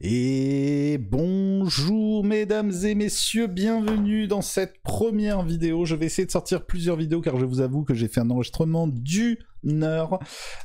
Et bonjour mesdames et messieurs, bienvenue dans cette première vidéo. Je vais essayer de sortir plusieurs vidéos car je vous avoue que j'ai fait un enregistrement du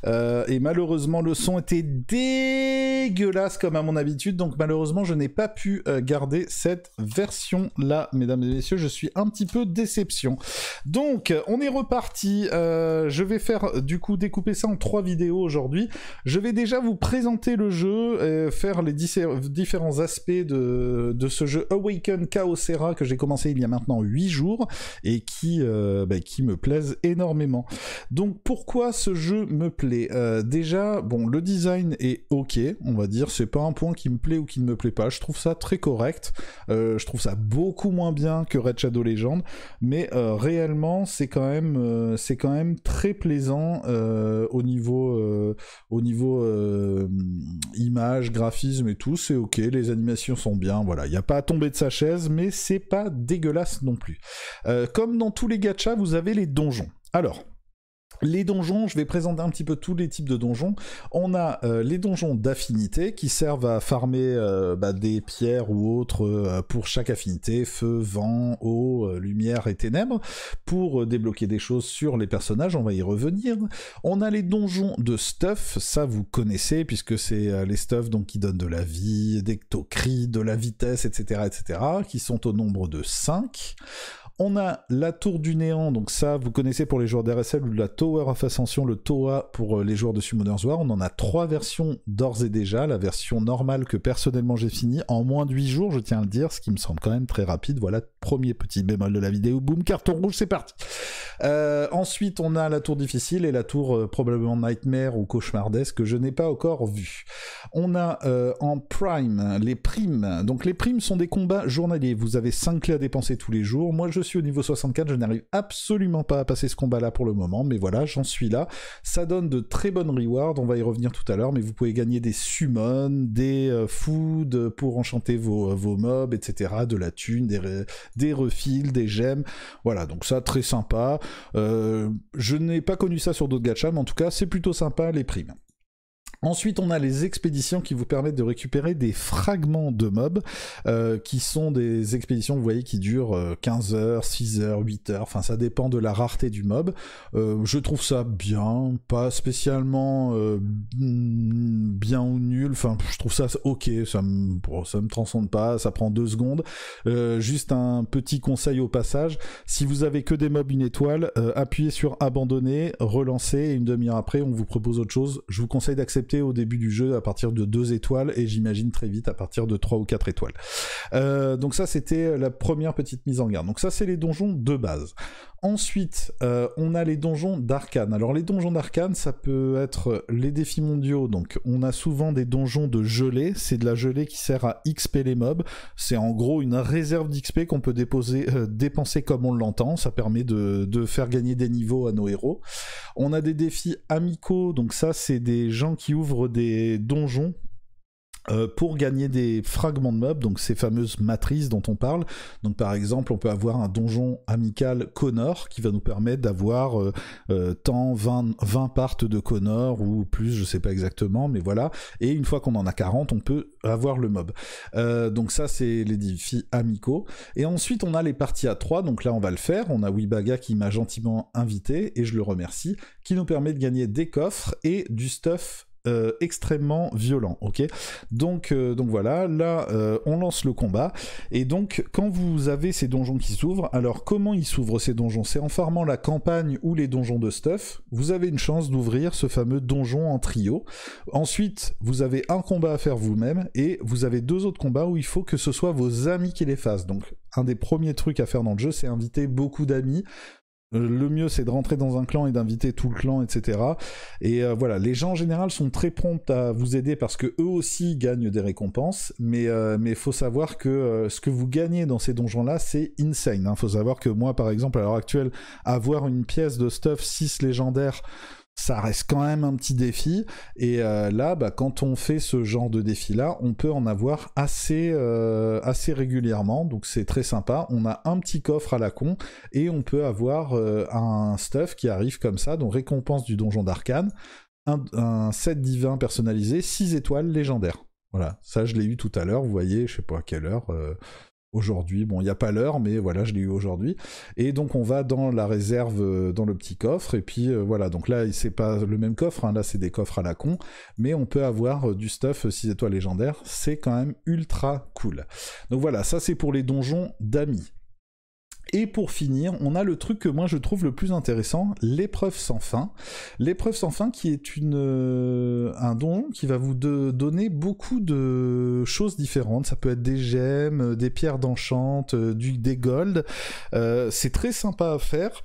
euh, et malheureusement, le son était dégueulasse comme à mon habitude. Donc malheureusement, je n'ai pas pu euh, garder cette version-là. Mesdames et messieurs, je suis un petit peu déception. Donc, on est reparti. Euh, je vais faire du coup découper ça en trois vidéos aujourd'hui. Je vais déjà vous présenter le jeu, faire les différents aspects de, ce jeu Awaken Chaosera que j'ai commencé il y a maintenant 8 jours et qui, bah, qui me plaisent énormément. Donc pourquoi ce jeu me plaît euh, Déjà, bon, le design est ok, on va dire, c'est pas un point qui me plaît ou qui ne me plaît pas, je trouve ça très correct, euh, je trouve ça beaucoup moins bien que Red Shadow Legend, mais euh, réellement, c'est quand, même, c'est quand même très plaisant au niveau, au niveau image, graphisme et tout, c'est ok, les animations sont bien, voilà, il n'y a pas à tomber de sa chaise, mais c'est pas dégueulasse non plus. comme dans tous les gachas, vous avez les donjons. Alors, les donjons, je vais présenter un petit peu tous les types de donjons. On a euh, les donjons d'affinité qui servent à farmer euh, bah, des pierres ou autres euh, pour chaque affinité, feu, vent, eau, lumière et ténèbres, pour débloquer des choses sur les personnages, on va y revenir. On a les donjons de stuff, ça vous connaissez puisque c'est les stuff donc, qui donnent de la vie, des tocris, de la vitesse, etc., etc., qui sont au nombre de 5. On a la tour du néant, donc ça vous connaissez pour les joueurs d'RSL, la Tower of Ascension, le Toa pour euh, les joueurs de Summoner's War. On en a trois versions d'ores et déjà. La version normale que personnellement j'ai fini en moins de 8 jours, je tiens à le dire, ce qui me semble quand même très rapide. Voilà, premier petit bémol de la vidéo. Boum, carton rouge, c'est parti. Euh, ensuite, on a la tour difficile et la tour euh, probablement nightmare ou cauchemardesque que je n'ai pas encore vue. On a en prime les primes. Donc les primes sont des combats journaliers. Vous avez 5 clés à dépenser tous les jours. Moi, je suis au niveau 64, je n'arrive absolument pas à passer ce combat-là pour le moment, mais voilà, j'en suis là. Ça donne de très bonnes rewards, on va y revenir tout à l'heure, mais vous pouvez gagner des summons, des euh, foods pour enchanter vos, euh, mobs, etc., de la thune, des, des refils, des gemmes, voilà, donc ça, très sympa. Euh, je n'ai pas connu ça sur d'autres gachas, mais en tout cas, c'est plutôt sympa les primes. Ensuite, on a les expéditions qui vous permettent de récupérer des fragments de mobs, euh, qui sont des expéditions, vous voyez, qui durent 15 euh, heures, 6 heures, 8 heures, enfin ça dépend de la rareté du mob. Euh, je trouve ça bien, pas spécialement mm, bien ou nul, enfin je trouve ça ok, ça me, ça me transcende pas, ça prend 2 secondes. juste un petit conseil au passage, si vous avez que des mobs une étoile, appuyez sur abandonner, relancer, et une demi-heure après on vous propose autre chose. Je vous conseille d'accepter au début du jeu à partir de 2 étoiles et j'imagine très vite à partir de 3 ou 4 étoiles. Euh, donc ça c'était la première petite mise en garde. Donc ça c'est les donjons de base. Ensuite, euh, on a les donjons d'arcane. Alors les donjons d'arcane, ça peut être les défis mondiaux. Donc on a souvent des donjons de gelée. C'est de la gelée qui sert à XP les mobs. C'est en gros une réserve d'XP qu'on peut euh, dépenser comme on l'entend. Ça permet de, faire gagner des niveaux à nos héros. On a des défis amicaux. Donc ça, c'est des gens qui ouvrent des donjons euh, pour gagner des fragments de mobs, donc ces fameuses matrices dont on parle. Donc par exemple, on peut avoir un donjon amical Connor qui va nous permettre d'avoir euh, euh, tant 20, 20 parts de Connor ou plus, je ne sais pas exactement, mais voilà. Et une fois qu'on en a 40, on peut avoir le mob. donc ça, c'est les défis amicaux. Et ensuite, on a les parties à 3, donc là, on va le faire. On a Wibaga qui m'a gentiment invité, et je le remercie, qui nous permet de gagner des coffres et du stuff euh, extrêmement violent, ok donc, euh, donc voilà, là euh, on lance le combat, et donc quand vous avez ces donjons qui s'ouvrent, alors comment ils s'ouvrent ces donjons C'est en farmant la campagne ou les donjons de stuff, vous avez une chance d'ouvrir ce fameux donjon en trio, ensuite vous avez un combat à faire vous-même, et vous avez deux autres combats où il faut que ce soit vos amis qui les fassent, donc un des premiers trucs à faire dans le jeu, c'est inviter beaucoup d'amis euh, le mieux, c'est de rentrer dans un clan et d'inviter tout le clan, etc. Et euh, voilà, les gens en général sont très prompts à vous aider parce que eux aussi gagnent des récompenses, mais il euh, mais faut savoir que ce que vous gagnez dans ces donjons-là, c'est insane. Hein. Faut savoir que moi, par exemple, à l'heure actuelle, avoir une pièce de stuff 6 légendaire ça reste quand même un petit défi. Et euh, là, bah, quand on fait ce genre de défi-là, on peut en avoir assez, euh, assez régulièrement. Donc c'est très sympa. On a un petit coffre à la con et on peut avoir euh, un stuff qui arrive comme ça, donc récompense du donjon d'arcane, un, un, set divin personnalisé, 6 étoiles légendaires. Voilà, ça je l'ai eu tout à l'heure, vous voyez, je sais pas à quelle heure, aujourd'hui. Bon, il n'y a pas l'heure, mais voilà, je l'ai eu aujourd'hui. Et donc, on va dans la réserve, euh, dans le petit coffre. Et puis, euh, voilà. Donc là, c'est pas le même coffre. Hein. Là, c'est des coffres à la con. Mais on peut avoir euh, du stuff 6 étoiles légendaires. C'est quand même ultra cool. Donc voilà, ça, c'est pour les donjons d'amis. Et pour finir, on a le truc que moi je trouve le plus intéressant, l'épreuve sans fin. L'épreuve sans fin qui est une, euh, un don qui va vous donner beaucoup de choses différentes. Ça peut être des gemmes, euh, des pierres d'enchante, euh, des gold. c'est très sympa à faire.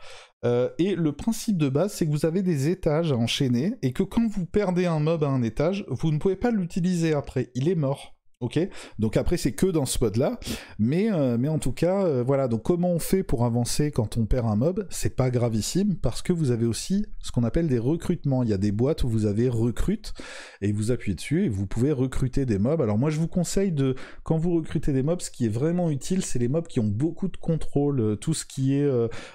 et le principe de base, c'est que vous avez des étages à enchaîner et que quand vous perdez un mob à un étage, vous ne pouvez pas l'utiliser après. Il est mort. Ok, donc après c'est que dans ce mode là, mais, euh, mais en tout cas euh, voilà. Donc comment on fait pour avancer quand on perd un mob C'est pas gravissime parce que vous avez aussi ce qu'on appelle des recrutements. Il y a des boîtes où vous avez recrute et vous appuyez dessus et vous pouvez recruter des mobs. Alors moi je vous conseille de quand vous recrutez des mobs, ce qui est vraiment utile, c'est les mobs qui ont beaucoup de contrôle, euh, tout ce qui est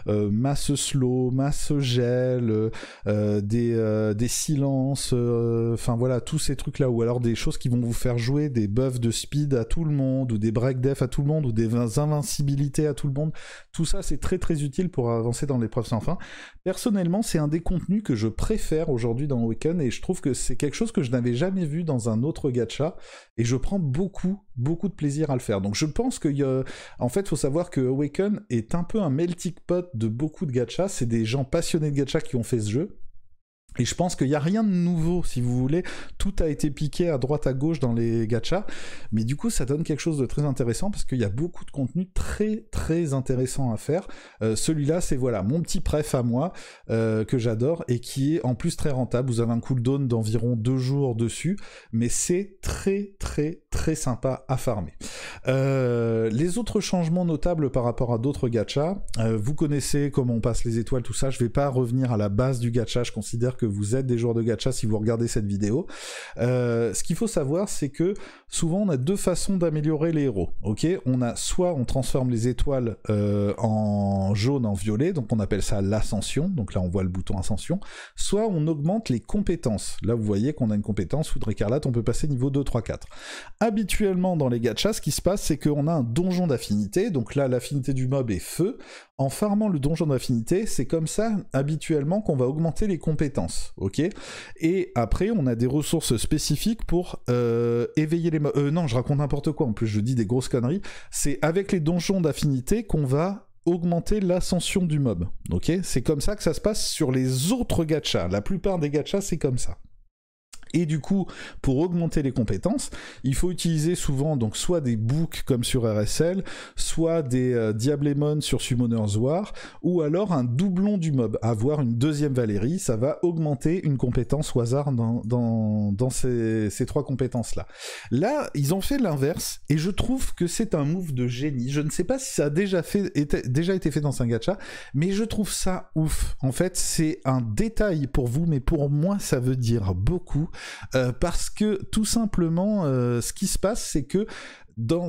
masse slow, masse gel, des, des silences, enfin voilà tous ces trucs là ou alors des choses qui vont vous faire jouer des buffs de speed à tout le monde, ou des break def à tout le monde, ou des invincibilités à tout le monde. Tout ça, c'est très très utile pour avancer dans l'épreuve sans fin. Personnellement, c'est un des contenus que je préfère aujourd'hui dans Weekend, et je trouve que c'est quelque chose que je n'avais jamais vu dans un autre gacha, et je prends beaucoup, beaucoup de plaisir à le faire. Donc je pense que, euh, en fait, faut savoir que Awaken est un peu un melting pot de beaucoup de gachas. C'est des gens passionnés de gacha qui ont fait ce jeu et je pense qu'il n'y a rien de nouveau, si vous voulez. Tout a été piqué à droite, à gauche dans les gachas. Mais du coup, ça donne quelque chose de très intéressant parce qu'il y a beaucoup de contenu très, très intéressant à faire. Euh, celui-là, c'est voilà, mon petit pref à moi euh, que j'adore et qui est en plus très rentable. Vous avez un cooldown d'environ deux jours dessus. Mais c'est très, très, très sympa à farmer. Euh, les autres changements notables par rapport à d'autres gachas, vous connaissez comment on passe les étoiles, tout ça. Je ne vais pas revenir à la base du gacha. Je considère que vous êtes des joueurs de gacha si vous regardez cette vidéo. Euh, ce qu'il faut savoir, c'est que souvent on a deux façons d'améliorer les héros. Ok, on a soit on transforme les étoiles euh, en jaune, en violet, donc on appelle ça l'ascension. Donc là, on voit le bouton ascension. Soit on augmente les compétences. Là, vous voyez qu'on a une compétence foudre écarlate, on peut passer niveau 2, 3, 4. Habituellement dans les gachas, ce qui se passe, c'est qu'on a un donjon d'affinité. Donc là, l'affinité du mob est feu. En farmant le donjon d'affinité, c'est comme ça habituellement qu'on va augmenter les compétences ok Et après, on a des ressources spécifiques pour euh, éveiller les... mobs. Euh, non, je raconte n'importe quoi, en plus je dis des grosses conneries. C'est avec les donjons d'affinité qu'on va augmenter l'ascension du mob, ok C'est comme ça que ça se passe sur les autres gachas. La plupart des gachas, c'est comme ça. Et du coup, pour augmenter les compétences, il faut utiliser souvent donc soit des books comme sur RSL, soit des diablémon euh, Diablemon sur Summoner's War, ou alors un doublon du mob. Avoir une deuxième Valérie, ça va augmenter une compétence au hasard dans, ces, ces, trois compétences-là. Là, ils ont fait l'inverse, et je trouve que c'est un move de génie. Je ne sais pas si ça a déjà, fait, été, déjà été fait dans un gacha, mais je trouve ça ouf. En fait, c'est un détail pour vous, mais pour moi, ça veut dire beaucoup euh, parce que tout simplement, euh, ce qui se passe, c'est que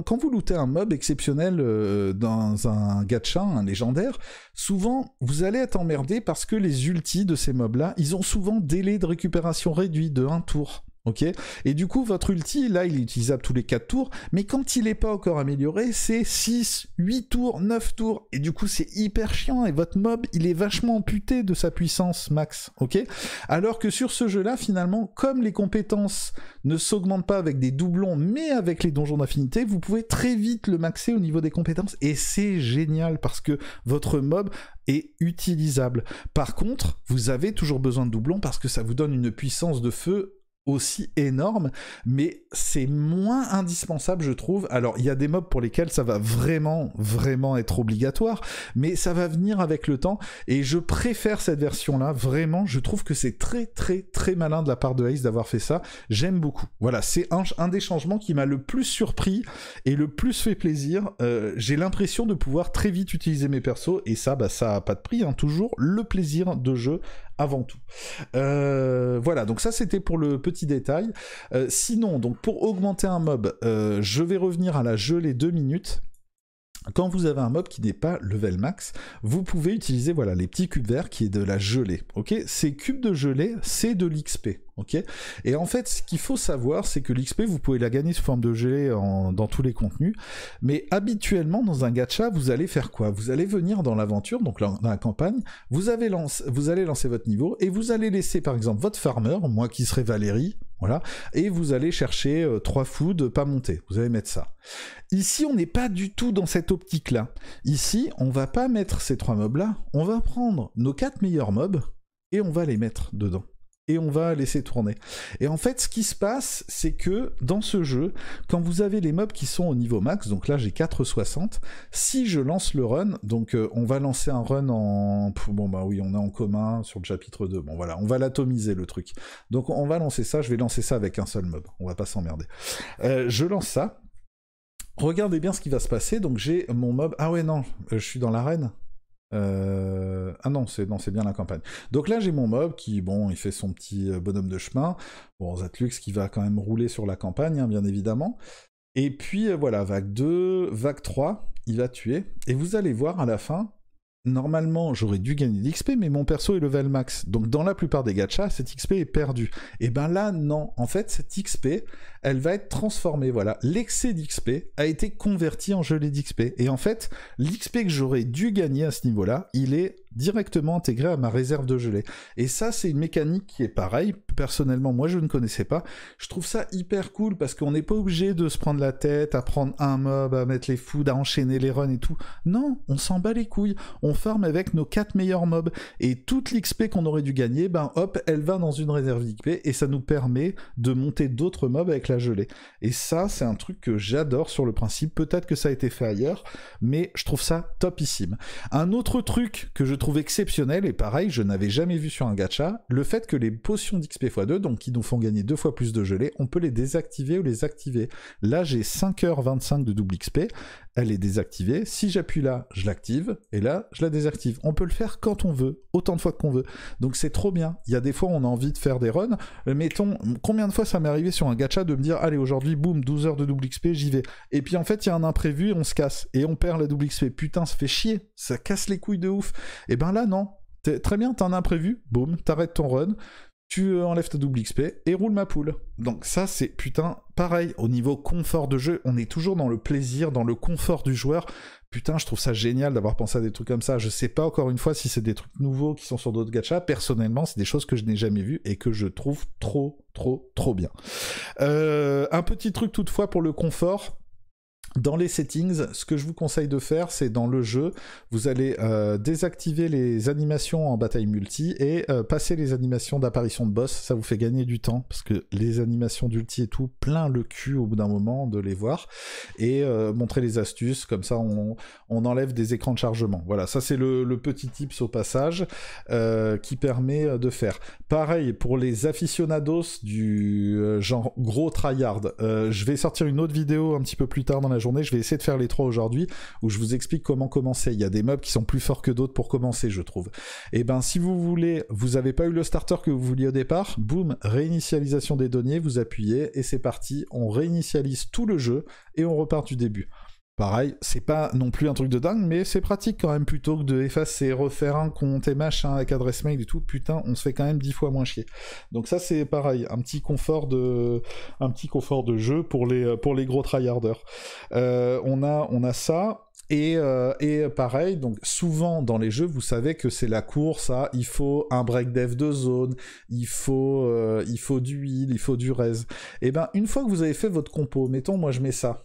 quand vous lootez un mob exceptionnel euh, dans un gacha, un légendaire, souvent vous allez être emmerdé parce que les ultis de ces mobs-là, ils ont souvent délai de récupération réduit de un tour. Ok Et du coup, votre ulti, là, il est utilisable tous les 4 tours, mais quand il n'est pas encore amélioré, c'est 6, 8 tours, 9 tours. Et du coup, c'est hyper chiant. Et votre mob, il est vachement amputé de sa puissance max. Ok Alors que sur ce jeu-là, finalement, comme les compétences ne s'augmentent pas avec des doublons, mais avec les donjons d'affinité vous pouvez très vite le maxer au niveau des compétences. Et c'est génial parce que votre mob est utilisable. Par contre, vous avez toujours besoin de doublons parce que ça vous donne une puissance de feu aussi énorme, mais c'est moins indispensable, je trouve. Alors, il y a des mobs pour lesquels ça va vraiment, vraiment être obligatoire, mais ça va venir avec le temps, et je préfère cette version-là, vraiment, je trouve que c'est très, très, très malin de la part de Ace d'avoir fait ça, j'aime beaucoup. Voilà, c'est un, des changements qui m'a le plus surpris et le plus fait plaisir, euh, j'ai l'impression de pouvoir très vite utiliser mes persos, et ça, bah, ça a pas de prix, hein. toujours le plaisir de jeu avant tout. Euh, voilà, donc ça c'était pour le petit détail. Euh, sinon, donc pour augmenter un mob, euh, je vais revenir à la gelée 2 minutes. Quand vous avez un mob qui n'est pas level max, vous pouvez utiliser voilà les petits cubes verts qui est de la gelée. Ok, ces cubes de gelée, c'est de l'XP. Ok, et en fait, ce qu'il faut savoir, c'est que l'XP, vous pouvez la gagner sous forme de gelée dans tous les contenus, mais habituellement dans un gacha, vous allez faire quoi Vous allez venir dans l'aventure, donc dans la campagne, vous, avez vous allez lancer votre niveau et vous allez laisser par exemple votre farmer, moi qui serai Valérie, et vous allez chercher euh, trois foods pas montés. Vous allez mettre ça. Ici, on n'est pas du tout dans cette optique-là. Ici, on va pas mettre ces trois mobs-là. On va prendre nos quatre meilleurs mobs et on va les mettre dedans et on va laisser tourner. Et en fait, ce qui se passe, c'est que dans ce jeu, quand vous avez les mobs qui sont au niveau max, donc là j'ai 4,60, si je lance le run, donc euh, on va lancer un run en... Bon bah oui, on est en commun sur le chapitre 2, bon voilà, on va l'atomiser le truc. Donc on va lancer ça, je vais lancer ça avec un seul mob, on va pas s'emmerder. Euh, je lance ça, regardez bien ce qui va se passer, donc j'ai mon mob... Ah ouais non, euh, je suis dans l'arène euh, ah non, c'est bien la campagne. Donc là, j'ai mon mob qui, bon, il fait son petit euh, bonhomme de chemin. Bon, Zatlux qui va quand même rouler sur la campagne, hein, bien évidemment. Et puis euh, voilà, vague 2, vague 3, il va tuer. Et vous allez voir à la fin, normalement j'aurais dû gagner l'XP, mais mon perso est level max. Donc dans la plupart des gachas, cette XP est perdue. Et eh ben là, non. En fait, cette XP, elle va être transformée. Voilà, l'excès d'XP a été converti en gelée d'XP. Et en fait, l'XP que j'aurais dû gagner à ce niveau-là, il est directement intégré à ma réserve de gelée. Et ça, c'est une mécanique qui est pareille. Personnellement, moi, je ne connaissais pas. Je trouve ça hyper cool parce qu'on n'est pas obligé de se prendre la tête, à prendre un mob, à mettre les foods, à enchaîner les runs et tout. Non, on s'en bat les couilles. On forme avec nos quatre meilleurs mobs. Et toute l'XP qu'on aurait dû gagner, ben hop, elle va dans une réserve d'XP et ça nous permet de monter d'autres mobs avec la gelée. Et ça, c'est un truc que j'adore sur le principe. Peut-être que ça a été fait ailleurs, mais je trouve ça topissime. Un autre truc que je exceptionnel, et pareil, je n'avais jamais vu sur un gacha, le fait que les potions d'XP x2, donc qui nous font gagner deux fois plus de gelée, on peut les désactiver ou les activer. Là, j'ai 5h25 de double XP, elle est désactivée. Si j'appuie là, je l'active, et là, je la désactive. On peut le faire quand on veut, autant de fois qu'on veut. Donc c'est trop bien. Il y a des fois, on a envie de faire des runs. Euh, mettons, combien de fois ça m'est arrivé sur un gacha de me dire, allez, aujourd'hui, boum, 12 heures de double XP, j'y vais. Et puis en fait, il y a un imprévu, on se casse, et on perd la double XP. Putain, ça fait chier, ça casse les couilles de ouf. Et ben là, non, très bien, t'as un imprévu, boum, t'arrêtes ton run, tu enlèves ta double XP et roule ma poule. Donc ça c'est putain pareil au niveau confort de jeu, on est toujours dans le plaisir, dans le confort du joueur. Putain, je trouve ça génial d'avoir pensé à des trucs comme ça. Je sais pas encore une fois si c'est des trucs nouveaux qui sont sur d'autres gachas. Personnellement, c'est des choses que je n'ai jamais vues et que je trouve trop, trop, trop bien. Euh, un petit truc toutefois pour le confort. Dans les settings, ce que je vous conseille de faire, c'est dans le jeu, vous allez euh, désactiver les animations en bataille multi et euh, passer les animations d'apparition de boss. Ça vous fait gagner du temps parce que les animations d'ulti et tout, plein le cul au bout d'un moment de les voir et euh, montrer les astuces. Comme ça, on, on, enlève des écrans de chargement. Voilà, ça c'est le, le, petit tips au passage qui permet de faire. Pareil pour les aficionados du genre gros tryhard. je vais sortir une autre vidéo un petit peu plus tard dans la je vais essayer de faire les trois aujourd'hui où je vous explique comment commencer. Il y a des mobs qui sont plus forts que d'autres pour commencer, je trouve. Et eh ben, si vous voulez, vous n'avez pas eu le starter que vous vouliez au départ, boum, réinitialisation des données, vous appuyez et c'est parti. On réinitialise tout le jeu et on repart du début. Pareil, c'est pas non plus un truc de dingue, mais c'est pratique quand même, plutôt que de effacer, refaire un compte et machin avec adresse mail et tout, putain, on se fait quand même dix fois moins chier. Donc ça c'est pareil, un petit confort de, un petit confort de jeu pour les, euh, pour les gros tryharders. Euh, on, a, on a ça, euh, et, pareil, donc souvent dans les jeux, vous savez que c'est la course à il faut un break dev de zone, il faut, il faut du heal, il faut du res. Et eh ben une fois que vous avez fait votre compo, mettons moi je mets ça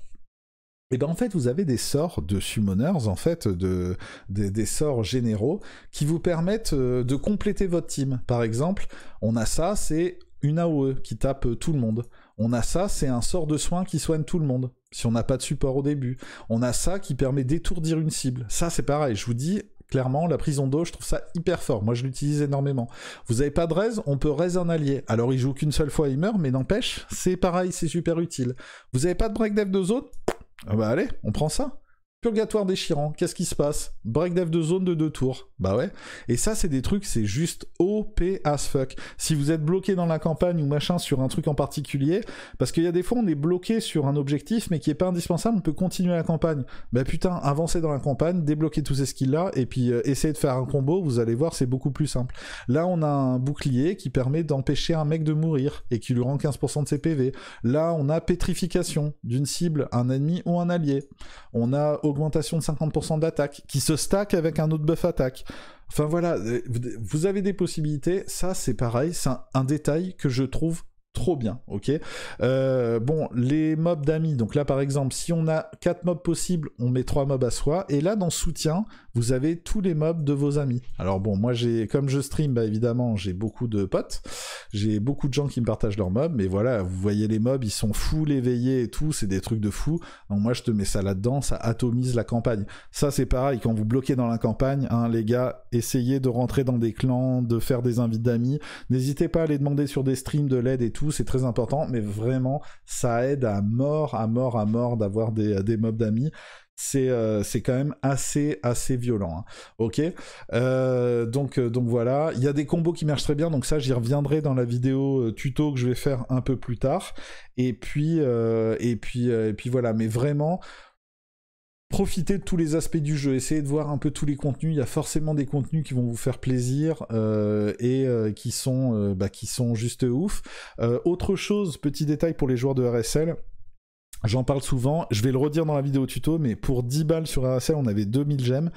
et eh bien en fait vous avez des sorts de summoners, en fait de, des sorts généraux qui vous permettent euh, de compléter votre team. Par exemple, on a ça, c'est une AOE qui tape euh, tout le monde. On a ça, c'est un sort de soin qui soigne tout le monde, si on n'a pas de support au début. On a ça qui permet d'étourdir une cible. Ça c'est pareil, je vous dis, clairement, la prison d'eau, je trouve ça hyper fort. Moi, je l'utilise énormément. Vous n'avez pas de raise, on peut raise un allié. Alors, il joue qu'une seule fois, il meurt, mais n'empêche, c'est pareil, c'est super utile. Vous n'avez pas de break dev de zone, ah bah allez, on prend ça. Purgatoire déchirant, qu'est-ce qui se passe Breakdev de zone de deux tours, bah ouais. Et ça, c'est des trucs, c'est juste OP as fuck. Si vous êtes bloqué dans la campagne ou machin sur un truc en particulier, parce qu'il y a des fois, on est bloqué sur un objectif, mais qui est pas indispensable, on peut continuer la campagne. Bah putain, avancez dans la campagne, débloquer tous ces skills-là, et puis euh, essayer de faire un combo, vous allez voir, c'est beaucoup plus simple. Là, on a un bouclier qui permet d'empêcher un mec de mourir, et qui lui rend 15% de ses PV. Là, on a pétrification d'une cible, un ennemi ou un allié. On a augmentation de 50% d'attaque, qui se stack avec un autre buff attaque. Enfin voilà, euh, vous avez des possibilités, ça c'est pareil, c'est un, détail que je trouve trop bien, ok euh, Bon, les mobs d'amis, donc là par exemple, si on a 4 mobs possibles, on met 3 mobs à soi, et là dans soutien, vous avez tous les mobs de vos amis. Alors bon, moi j'ai, comme je stream, bah, évidemment, j'ai beaucoup de potes, j'ai beaucoup de gens qui me partagent leurs mobs, mais voilà, vous voyez les mobs, ils sont fous, éveillés et tout, c'est des trucs de fou, donc moi je te mets ça là-dedans, ça atomise la campagne. Ça c'est pareil, quand vous bloquez dans la campagne, hein, les gars, essayez de rentrer dans des clans, de faire des invites d'amis, n'hésitez pas à les demander sur des streams de l'aide et tout, c'est très important, mais vraiment, ça aide à mort, à mort, à mort d'avoir des, mobs d'amis euh, c'est quand même assez assez violent hein. ok euh, donc euh, donc voilà il y a des combos qui marchent très bien donc ça j'y reviendrai dans la vidéo tuto que je vais faire un peu plus tard et puis et puis et puis voilà mais vraiment profitez de tous les aspects du jeu, essayez de voir un peu tous les contenus. Il y a forcément des contenus qui vont vous faire plaisir euh, et euh, qui sont euh, bah, qui sont juste ouf. autre chose, petit détail pour les joueurs de RSL. J'en parle souvent, je vais le redire dans la vidéo tuto, mais pour 10 balles sur RSL, on avait 2000 gemmes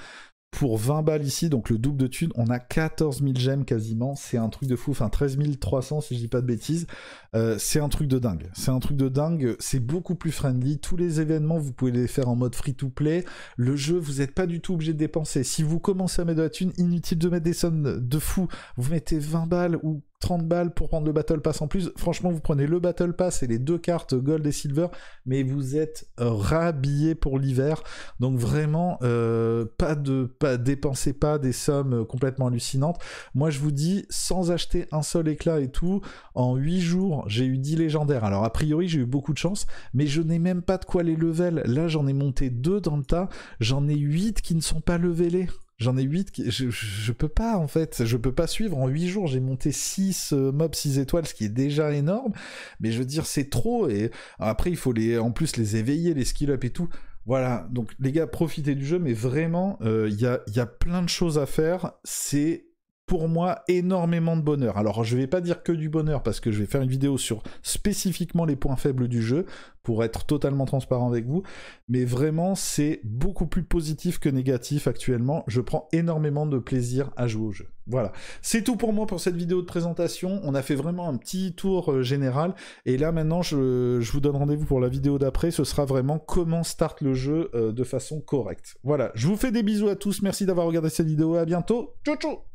pour 20 balles ici, donc le double de thunes, on a 14 000 gemmes quasiment, c'est un truc de fou, enfin 13 300 si je dis pas de bêtises, euh, c'est un truc de dingue, c'est un truc de dingue, c'est beaucoup plus friendly, tous les événements vous pouvez les faire en mode free to play, le jeu vous n'êtes pas du tout obligé de dépenser, si vous commencez à mettre de la thune, inutile de mettre des sommes de fou, vous mettez 20 balles ou 30 balles pour prendre le Battle Pass en plus. Franchement, vous prenez le Battle Pass et les deux cartes Gold et Silver, mais vous êtes rhabillé pour l'hiver. Donc vraiment, euh, pas de, pas, dépensez pas des sommes complètement hallucinantes. Moi, je vous dis, sans acheter un seul éclat et tout, en 8 jours, j'ai eu 10 légendaires. Alors, a priori, j'ai eu beaucoup de chance, mais je n'ai même pas de quoi les level. Là, j'en ai monté 2 dans le tas. J'en ai 8 qui ne sont pas levelés. J'en ai 8 qui... je, peux pas en fait, je peux pas suivre. En 8 jours, j'ai monté 6 euh, mobs 6 étoiles, ce qui est déjà énorme. Mais je veux dire, c'est trop. Et ah, après, il faut les, en plus les éveiller, les skill up et tout. Voilà, donc les gars, profitez du jeu, mais vraiment, euh, il y, a, y a plein de choses à faire. C'est pour moi énormément de bonheur. Alors je ne vais pas dire que du bonheur parce que je vais faire une vidéo sur spécifiquement les points faibles du jeu pour être totalement transparent avec vous, mais vraiment c'est beaucoup plus positif que négatif actuellement. Je prends énormément de plaisir à jouer au jeu. Voilà, c'est tout pour moi pour cette vidéo de présentation. On a fait vraiment un petit tour euh, général et là maintenant je, vous donne rendez-vous pour la vidéo d'après. Ce sera vraiment comment start le jeu euh, de façon correcte. Voilà, je vous fais des bisous à tous. Merci d'avoir regardé cette vidéo. À bientôt. Ciao ciao.